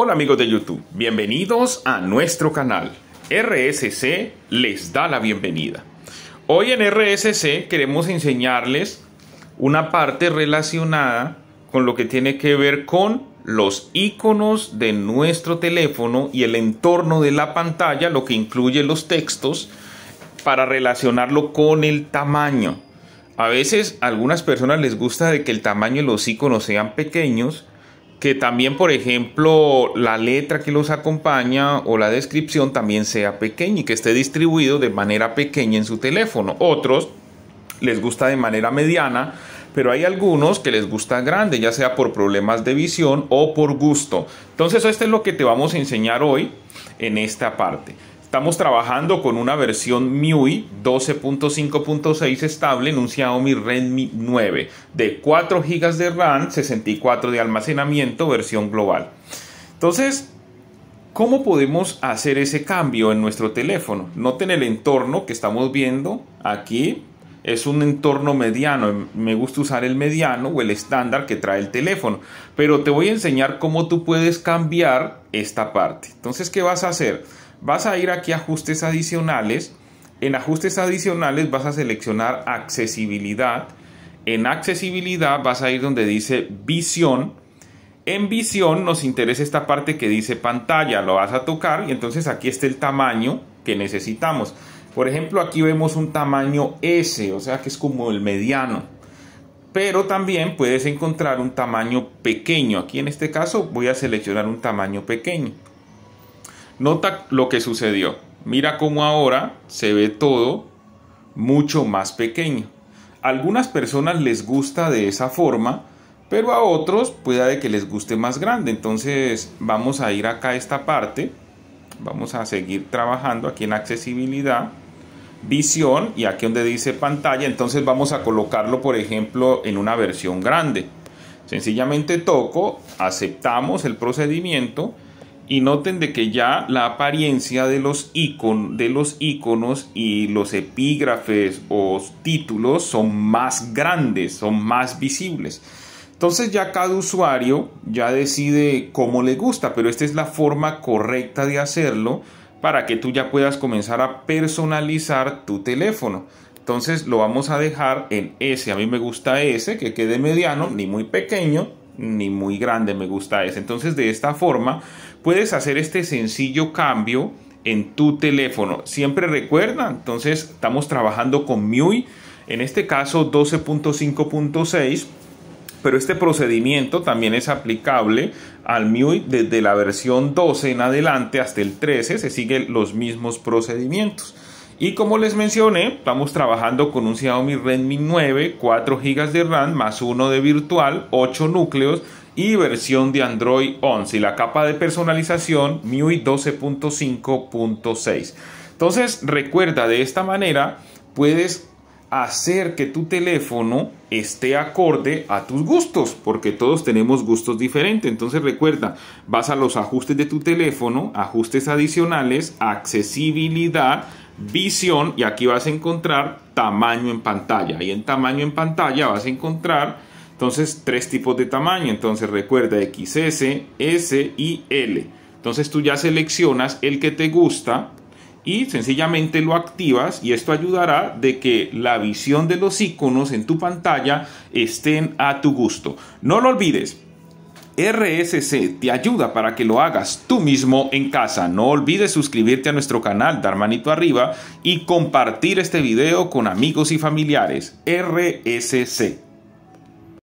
Hola amigos de YouTube, bienvenidos a nuestro canal. RSC les da la bienvenida. Hoy en RSC queremos enseñarles una parte relacionada con lo que tiene que ver con los iconos de nuestro teléfono y el entorno de la pantalla, lo que incluye los textos, para relacionarlo con el tamaño. A veces a algunas personas les gusta de que el tamaño de los iconos sean pequeños que también, por ejemplo, la letra que los acompaña o la descripción también sea pequeña y que esté distribuido de manera pequeña en su teléfono. Otros les gusta de manera mediana, pero hay algunos que les gusta grande, ya sea por problemas de visión o por gusto. Entonces, esto es lo que te vamos a enseñar hoy en esta parte. Estamos trabajando con una versión MIUI 12.5.6 estable en un Xiaomi Redmi 9 de 4 GB de RAM, 64 de almacenamiento, versión global. Entonces, ¿cómo podemos hacer ese cambio en nuestro teléfono? Noten el entorno que estamos viendo aquí. Es un entorno mediano, me gusta usar el mediano o el estándar que trae el teléfono, pero te voy a enseñar cómo tú puedes cambiar esta parte. Entonces, ¿qué vas a hacer? vas a ir aquí a ajustes adicionales. En ajustes adicionales vas a seleccionar accesibilidad. En accesibilidad vas a ir donde dice visión. En visión nos interesa esta parte que dice pantalla. Lo vas a tocar y entonces aquí está el tamaño que necesitamos. Por ejemplo, aquí vemos un tamaño S, o sea que es como el mediano. Pero también puedes encontrar un tamaño pequeño. Aquí en este caso voy a seleccionar un tamaño pequeño. Nota lo que sucedió. Mira cómo ahora se ve todo mucho más pequeño. algunas personas les gusta de esa forma, pero a otros puede de que les guste más grande. Entonces vamos a ir acá a esta parte. Vamos a seguir trabajando aquí en accesibilidad, visión y aquí donde dice pantalla. Entonces vamos a colocarlo, por ejemplo, en una versión grande. Sencillamente toco, aceptamos el procedimiento y noten de que ya la apariencia de los, de los iconos y los epígrafes o títulos son más grandes, son más visibles. Entonces ya cada usuario ya decide cómo le gusta, pero esta es la forma correcta de hacerlo para que tú ya puedas comenzar a personalizar tu teléfono. Entonces lo vamos a dejar en S, a mí me gusta S, que quede mediano ni muy pequeño, ni muy grande me gusta ese. Entonces de esta forma puedes hacer este sencillo cambio en tu teléfono. Siempre recuerda, entonces estamos trabajando con MIUI, en este caso 12.5.6, pero este procedimiento también es aplicable al MIUI desde la versión 12 en adelante hasta el 13, se siguen los mismos procedimientos. Y como les mencioné, estamos trabajando con un Xiaomi Redmi 9, 4 GB de RAM más uno de virtual, 8 núcleos y versión de Android 11 y la capa de personalización MIUI 12.5.6. Entonces, recuerda, de esta manera puedes hacer que tu teléfono esté acorde a tus gustos, porque todos tenemos gustos diferentes. Entonces recuerda, vas a los ajustes de tu teléfono, ajustes adicionales, accesibilidad, visión y aquí vas a encontrar tamaño en pantalla. Y en tamaño en pantalla vas a encontrar entonces tres tipos de tamaño. Entonces recuerda XS, S y L. Entonces tú ya seleccionas el que te gusta y sencillamente lo activas y esto ayudará de que la visión de los iconos en tu pantalla estén a tu gusto. No lo olvides, RSC te ayuda para que lo hagas tú mismo en casa. No olvides suscribirte a nuestro canal, dar manito arriba y compartir este video con amigos y familiares. RSC.